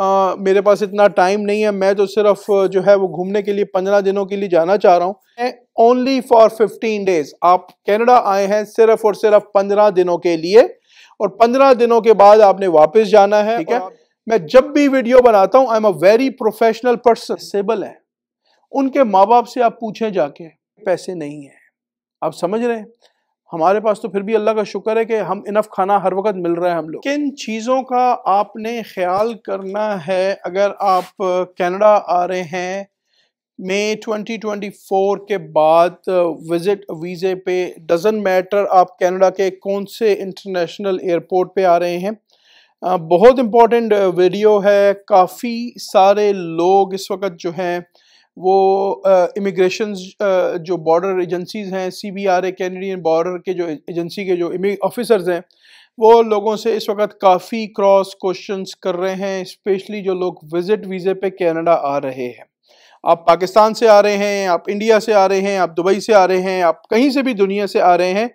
आ, मेरे पास इतना टाइम नहीं है मैं तो सिर्फ जो है वो घूमने के लिए पंद्रह दिनों के लिए जाना चाह रहा हूँ ओनली फॉर फिफ्टीन डेज आप कैनेडा आए हैं सिर्फ और सिर्फ पंद्रह दिनों के लिए और पंद्रह दिनों के बाद आपने वापस जाना है ठीक है मैं जब भी वीडियो बनाता हूँ I am a very professional person सेबल है उनके माँ बाप से आप पूछें जाके पैसे नहीं है आप समझ रहे हैं हमारे पास तो फिर भी अल्लाह का शुक्र है कि हम इनफ खाना हर वक्त मिल रहा है हम लोग किन चीज़ों का आपने ख्याल करना है अगर आप कनाडा आ रहे हैं मई 2024 के बाद विज़िट वीज़े पे डजन मैटर आप कनाडा के कौन से इंटरनेशनल एयरपोर्ट पे आ रहे हैं बहुत इम्पोर्टेंट वीडियो है काफ़ी सारे लोग इस वक्त जो हैं वो इमिग्रेशन जो बॉर्डर एजेंसीज़ हैं C B R A Canadian border के जो एजेंसी के जो ऑफिसर्स हैं वो लोगों से इस वक्त काफ़ी क्रॉस क्वेश्चंस कर रहे हैं स्पेशली जो लोग विज़िट वीज़े पे कनाडा आ रहे हैं आप पाकिस्तान से आ रहे हैं आप इंडिया से आ रहे हैं आप दुबई से आ रहे हैं आप कहीं से भी दुनिया से आ रहे हैं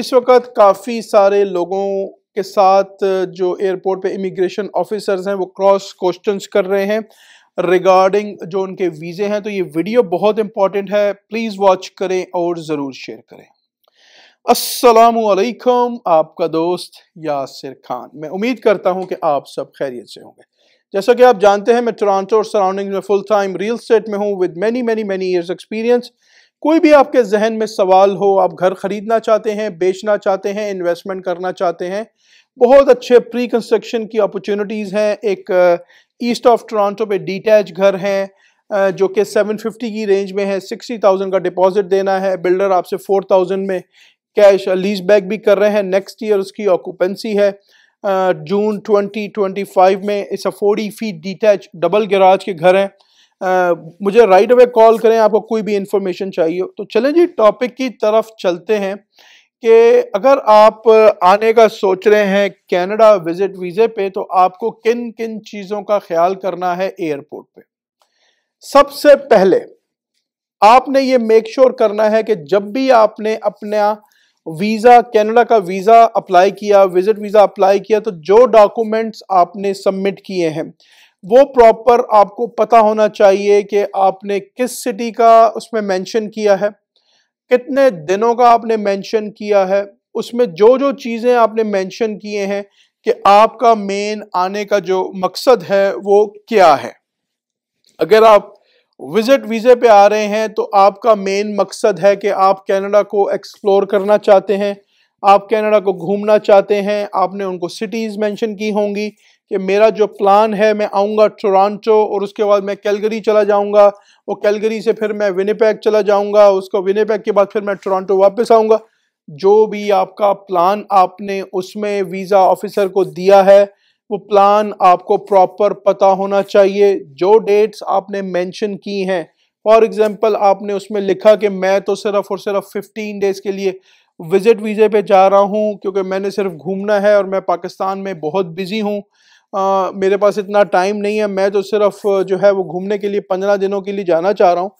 इस वक्त काफ़ी सारे लोगों के साथ जो एयरपोर्ट पे इमिग्रेशन ऑफिसर्स हैं वो क्रॉस क्वेश्चंस कर रहे हैं रिगार्डिंग जो उनके वीज़े हैं तो ये वीडियो बहुत इंपॉर्टेंट है प्लीज़ वॉच करें और ज़रूर शेयर करें असलकम आपका दोस्त यासिर खान मैं उम्मीद करता हूँ कि आप सब खैरियत से होंगे जैसा कि आप जानते हैं मैं टोरंटो और सराउंडिंग में फुल टाइम रियल स्टेट में हूँ with many many many years experience कोई भी आपके जहन में सवाल हो आप घर ख़रीदना चाहते हैं बेचना चाहते हैं इन्वेस्टमेंट करना चाहते हैं बहुत अच्छे प्री कंस्ट्रक्शन की अपॉर्चुनिटीज़ हैं एक ईस्ट ऑफ टोरंटो पे डिटैच घर हैं uh, जो कि 750 की रेंज में है 60,000 का डिपॉजिट देना है बिल्डर आपसे 4,000 में कैश लीज बैक भी कर रहे हैं नेक्स्ट ईयर उसकी ऑक्यूपेंसी है जून uh, 2025 में इस uh 40 feet detach double garage के घर हैं uh, मुझे राइट अवे कॉल करें आपको कोई भी इंफॉर्मेशन चाहिए तो चलें जी टॉपिक की तरफ चलते हैं कि अगर आप आने का सोच रहे हैं कनाडा विजिट वीज़े पे तो आपको किन किन चीज़ों का ख्याल करना है एयरपोर्ट पे सबसे पहले आपने ये मेक श्योर sure करना है कि जब भी आपने अपना वीज़ा कनाडा का वीज़ा अप्लाई किया विजिट वीज़ा अप्लाई किया तो जो डॉक्यूमेंट्स आपने सबमिट किए हैं वो प्रॉपर आपको पता होना चाहिए कि आपने किस सिटी का उसमें मेंशन किया है कितने दिनों का आपने मेंशन किया है उसमें जो जो चीज़ें आपने मेंशन किए हैं कि आपका मेन आने का जो मकसद है वो क्या है अगर आप विजिट वीज़े पे आ रहे हैं तो आपका मेन मकसद है कि आप कनाडा को एक्सप्लोर करना चाहते हैं आप कनाडा को घूमना चाहते हैं आपने उनको सिटीज़ मेंशन की होंगी कि मेरा जो प्लान है मैं आऊँगा टोरंटो और उसके बाद मैं कैलगरी चला जाऊँगा वो कैलगरी से फिर मैं विनीपैक चला जाऊँगा उसको विनीपैक के बाद फिर मैं टोरंटो वापस आऊँगा जो भी आपका प्लान आपने उसमें वीज़ा ऑफिसर को दिया है वो प्लान आपको प्रॉपर पता होना चाहिए जो डेट्स आपने मेंशन की हैं फॉर एग्जांपल आपने उसमें लिखा कि मैं तो सिर्फ और सिर्फ 15 डेज़ के लिए विज़िट वीज़े पे जा रहा हूँ क्योंकि मैंने सिर्फ घूमना है और मैं पाकिस्तान में बहुत बिज़ी हूँ आ, मेरे पास इतना टाइम नहीं है मैं तो सिर्फ जो है वो घूमने के लिए पंद्रह दिनों के लिए जाना चाह रहा हूँ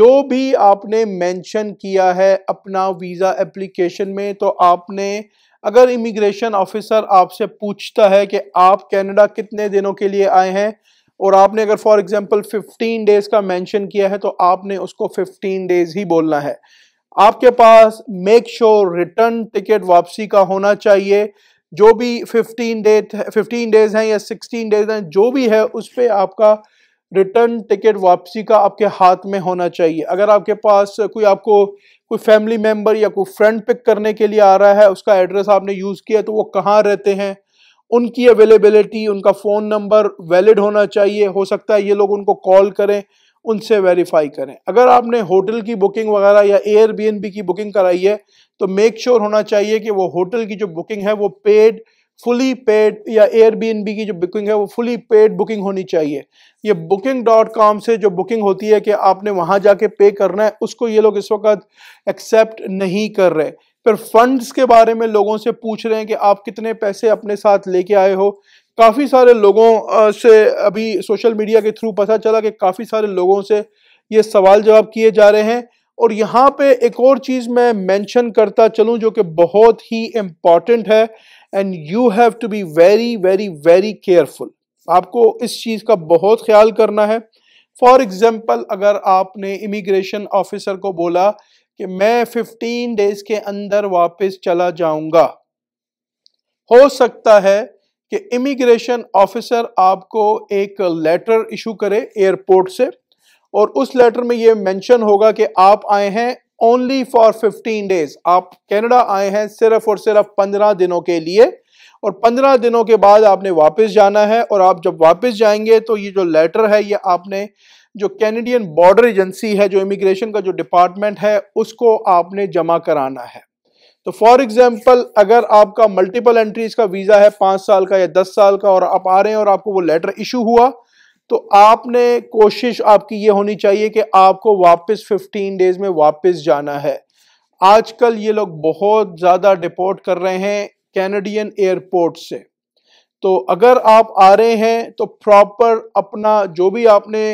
जो भी आपने मेंशन किया है अपना वीज़ा एप्लीकेशन में तो आपने अगर इमिग्रेशन ऑफिसर आपसे पूछता है कि आप कनाडा कितने दिनों के लिए आए हैं और आपने अगर फॉर एग्जांपल 15 डेज़ का मेंशन किया है तो आपने उसको 15 डेज़ ही बोलना है आपके पास मेक श्योर रिटर्न टिकट वापसी का होना चाहिए जो भी 15 डे 15 डेज हैं या 16 डेज हैं जो भी है उस पर आपका रिटर्न टिकट वापसी का आपके हाथ में होना चाहिए अगर आपके पास कोई आपको कोई फैमिली मेम्बर या कोई फ्रेंड पिक करने के लिए आ रहा है उसका एड्रेस आपने यूज़ किया तो वो कहाँ रहते हैं उनकी अवेलेबिलिटी उनका फ़ोन नंबर वैलिड होना चाहिए हो सकता है ये लोग उनको कॉल करें उनसे वेरीफाई करें अगर आपने होटल की बुकिंग वगैरह या एयरबीएनबी की बुकिंग कराई है तो मेक श्योर sure होना चाहिए कि वो होटल की जो बुकिंग है वो पेड फुली पेड या एयरबीएनबी की जो बुकिंग है वो फुली पेड बुकिंग होनी चाहिए ये बुकिंग डॉट कॉम से जो बुकिंग होती है कि आपने वहाँ जाके पे करना है उसको ये लोग इस वक्त एक्सेप्ट नहीं कर रहे फिर फंड्स के बारे में लोगों से पूछ रहे हैं कि आप कितने पैसे अपने साथ लेके आए हो काफ़ी सारे लोगों से अभी सोशल मीडिया के थ्रू पता चला कि काफ़ी सारे लोगों से ये सवाल जवाब किए जा रहे हैं और यहाँ पे एक और चीज़ मैं मेंशन करता चलूँ जो कि बहुत ही इम्पॉर्टेंट है and you have to be very very very careful आपको इस चीज़ का बहुत ख्याल करना है फॉर एग्ज़ाम्पल अगर आपने इमिग्रेशन ऑफिसर को बोला कि मैं 15 डेज के अंदर वापस चला जाऊंगा हो सकता है कि इमिग्रेशन ऑफिसर आपको एक लेटर इशू करे एयरपोर्ट से और उस लेटर में ये मेंशन होगा कि आप आए हैं ओनली फॉर 15 डेज आप कनाडा आए हैं सिर्फ और सिर्फ 15 दिनों के लिए और 15 दिनों के बाद आपने वापस जाना है और आप जब वापस जाएंगे तो ये जो लेटर है ये आपने जो कैनेडियन बॉर्डर एजेंसी है जो इमिग्रेशन का जो डिपार्टमेंट है उसको आपने जमा कराना है तो फॉर एग्जाम्पल अगर आपका मल्टीपल एंट्रीज का वीज़ा है पाँच साल का या दस साल का और आप आ रहे हैं और आपको वो लेटर इशू हुआ तो आपने कोशिश आपकी ये होनी चाहिए कि आपको वापस 15 डेज में वापस जाना है आजकल ये लोग बहुत ज़्यादा डिपोर्ट कर रहे हैं कैनेडियन एयरपोर्ट से तो अगर आप आ रहे हैं तो प्रॉपर अपना जो भी आपने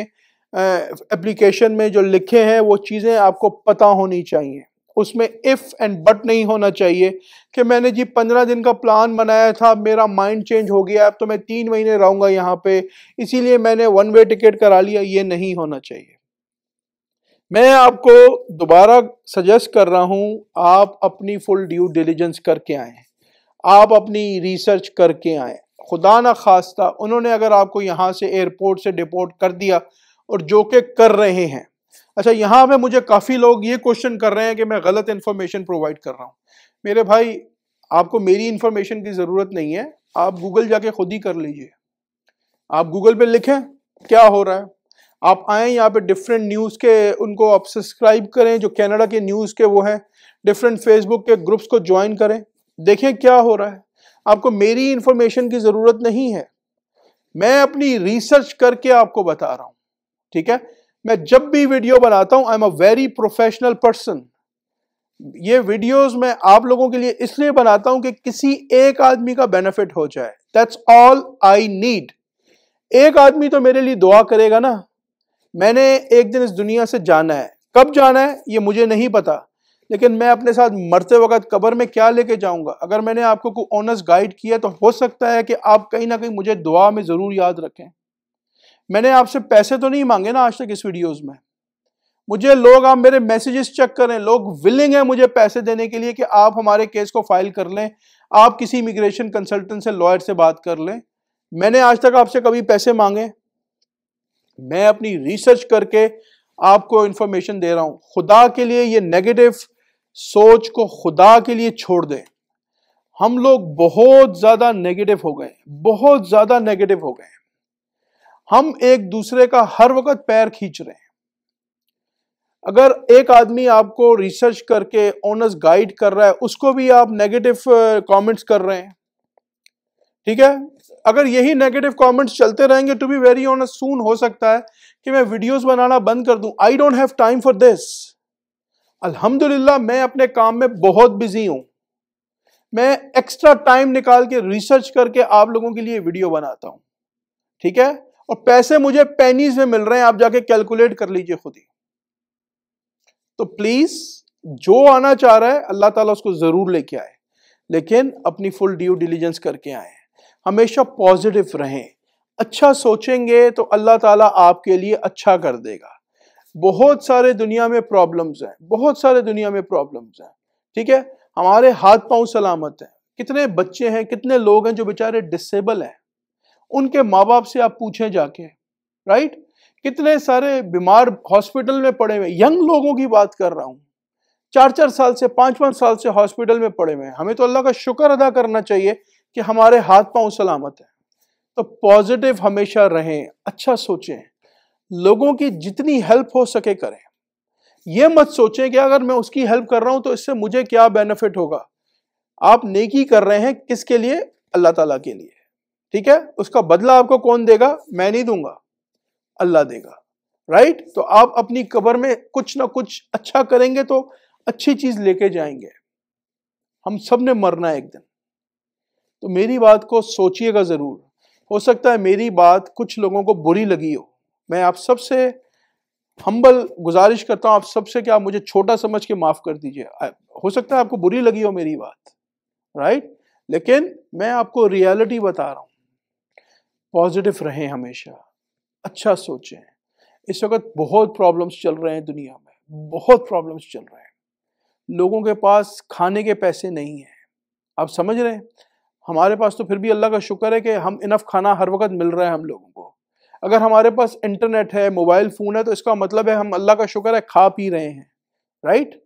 एप्लीकेशन में जो लिखे हैं वो चीज़ें आपको पता होनी चाहिए उसमें इफ़ एंड बट नहीं होना चाहिए कि मैंने जी पंद्रह दिन का प्लान बनाया था मेरा माइंड चेंज हो गया अब तो मैं तीन महीने रहूँगा यहाँ पे इसीलिए मैंने वन वे टिकट करा लिया ये नहीं होना चाहिए मैं आपको दोबारा सजेस्ट कर रहा हूँ आप अपनी फुल ड्यू डिलीजेंस करके आए आप अपनी रिसर्च करके आए खुदा ना खास्ता उन्होंने अगर आपको यहाँ से एयरपोर्ट से डिपोर्ट कर दिया और जो के कर रहे हैं अच्छा यहाँ पे मुझे काफ़ी लोग ये क्वेश्चन कर रहे हैं कि मैं गलत इन्फॉर्मेशन प्रोवाइड कर रहा हूँ मेरे भाई आपको मेरी इन्फॉर्मेशन की ज़रूरत नहीं है आप गूगल जाके खुद ही कर लीजिए आप गूगल पे लिखें क्या हो रहा है आप आए यहाँ पे डिफरेंट न्यूज़ के उनको आप सब्सक्राइब करें जो कैनेडा के न्यूज़ के वो हैं डिफरेंट फेसबुक के ग्रुप्स को ज्वाइन करें देखें क्या हो रहा है आपको मेरी इन्फॉर्मेशन की ज़रूरत नहीं है मैं अपनी रिसर्च करके आपको बता रहा हूँ ठीक है मैं जब भी वीडियो बनाता हूं I am a very professional person ये वीडियोस मैं आप लोगों के लिए इसलिए बनाता हूं कि किसी एक आदमी का बेनिफिट हो जाए दैट्स ऑल आई नीड एक आदमी तो मेरे लिए दुआ करेगा ना मैंने एक दिन इस दुनिया से जाना है कब जाना है ये मुझे नहीं पता लेकिन मैं अपने साथ मरते वक्त कब्र में क्या लेके जाऊंगा अगर मैंने आपको कोई ऑनर्स गाइड किया तो हो सकता है कि आप कहीं ना कहीं मुझे दुआ में ज़रूर याद रखें मैंने आपसे पैसे तो नहीं मांगे ना आज तक इस वीडियोस में मुझे लोग आप मेरे मैसेजेस चेक करें लोग विलिंग है मुझे पैसे देने के लिए कि आप हमारे केस को फाइल कर लें आप किसी इमिग्रेशन कंसल्टेंट से लॉयर से बात कर लें मैंने आज तक आपसे कभी पैसे मांगे मैं अपनी रिसर्च करके आपको इंफॉर्मेशन दे रहा हूं खुदा के लिए ये नेगेटिव सोच को खुदा के लिए छोड़ दें हम लोग बहुत ज़्यादा नेगेटिव हो गए बहुत ज़्यादा नेगेटिव हो गए हम एक दूसरे का हर वक्त पैर खींच रहे हैं अगर एक आदमी आपको रिसर्च करके ऑनर्स गाइड कर रहा है उसको भी आप नेगेटिव कमेंट्स uh, कर रहे हैं ठीक है अगर यही नेगेटिव कमेंट्स चलते रहेंगे to be very honest soon हो सकता है कि मैं वीडियोस बनाना बंद कर दूं I don't have time for this अल्हम्दुलिल्लाह मैं अपने काम में बहुत बिजी हूं मैं एक्स्ट्रा टाइम निकाल के रिसर्च करके आप लोगों के लिए वीडियो बनाता हूं ठीक है और पैसे मुझे पेनीज में मिल रहे हैं आप जाके कैलकुलेट कर लीजिए खुद ही तो प्लीज जो आना चाह रहा है अल्लाह ताला उसको जरूर लेके आए लेकिन अपनी फुल ड्यू डिलीजेंस करके आए हमेशा पॉजिटिव रहें अच्छा सोचेंगे तो अल्लाह ताला आपके लिए अच्छा कर देगा बहुत सारे दुनिया में प्रॉब्लम्स हैं बहुत सारे दुनिया में प्रॉब्लम्स हैं ठीक है हमारे हाथ पांव सलामत हैं कितने बच्चे हैं कितने लोग हैं जो बेचारे डिसेबल हैं उनके माँ बाप से आप पूछें जाके राइट कितने सारे बीमार हॉस्पिटल में पड़े हुए यंग लोगों की बात कर रहा हूँ चार चार साल से पाँच पाँच साल से हॉस्पिटल में पड़े हुए हैं हमें तो अल्लाह का शुक्र अदा करना चाहिए कि हमारे हाथ पांव सलामत है तो पॉजिटिव हमेशा रहें अच्छा सोचें लोगों की जितनी हेल्प हो सके करें यह मत सोचें कि अगर मैं उसकी हेल्प कर रहा हूं तो इससे मुझे क्या बेनिफिट होगा आप नेकी कर रहे हैं किसके लिए अल्लाह ताला के लिए ठीक है उसका बदला आपको कौन देगा मैं नहीं दूंगा अल्लाह देगा राइट तो आप अपनी कबर में कुछ ना कुछ अच्छा करेंगे तो अच्छी चीज लेके जाएंगे हम सब ने मरना है एक दिन तो मेरी बात को सोचिएगा ज़रूर हो सकता है मेरी बात कुछ लोगों को बुरी लगी हो मैं आप सबसे हम्बल गुजारिश करता हूं आप सबसे क्या आप मुझे छोटा समझ के माफ़ कर दीजिए हो सकता है आपको बुरी लगी हो मेरी बात राइट लेकिन मैं आपको रियलिटी बता रहा हूं पॉजिटिव रहें हमेशा अच्छा सोचें इस वक्त बहुत प्रॉब्लम्स चल रहे हैं दुनिया में बहुत प्रॉब्लम्स चल रहे हैं लोगों के पास खाने के पैसे नहीं हैं आप समझ रहे हैं हमारे पास तो फिर भी अल्लाह का शुक्र है कि हम इनफ खाना हर वक्त मिल रहा है हम लोगों को अगर हमारे पास इंटरनेट है मोबाइल फ़ोन है तो इसका मतलब है हम अल्लाह का शुक्र है खा पी रहे हैं राइट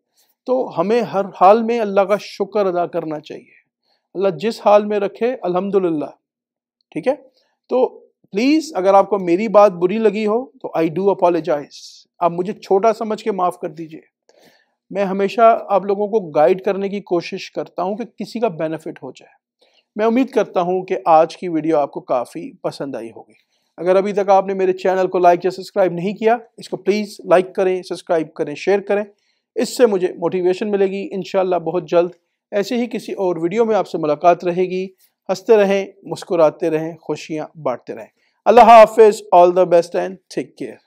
तो हमें हर हाल में अल्लाह का शुक्र अदा करना चाहिए अल्लाह जिस हाल में रखे अल्हम्दुलिल्लाह ठीक है तो प्लीज़ अगर आपको मेरी बात बुरी लगी हो तो आई डू अपोलोजाइज आप मुझे छोटा समझ के माफ़ कर दीजिए मैं हमेशा आप लोगों को गाइड करने की कोशिश करता हूँ कि किसी का बेनिफिट हो जाए मैं उम्मीद करता हूँ कि आज की वीडियो आपको काफ़ी पसंद आई होगी अगर अभी तक आपने मेरे चैनल को लाइक या सब्सक्राइब नहीं किया इसको प्लीज़ लाइक करें सब्सक्राइब करें शेयर करें इससे मुझे मोटिवेशन मिलेगी इन बहुत जल्द ऐसे ही किसी और वीडियो में आपसे मुलाकात रहेगी हंसते रहें मुस्कुराते रहें खुशियाँ बांटते रहें अल्लाह हाफिज़ all the best and take care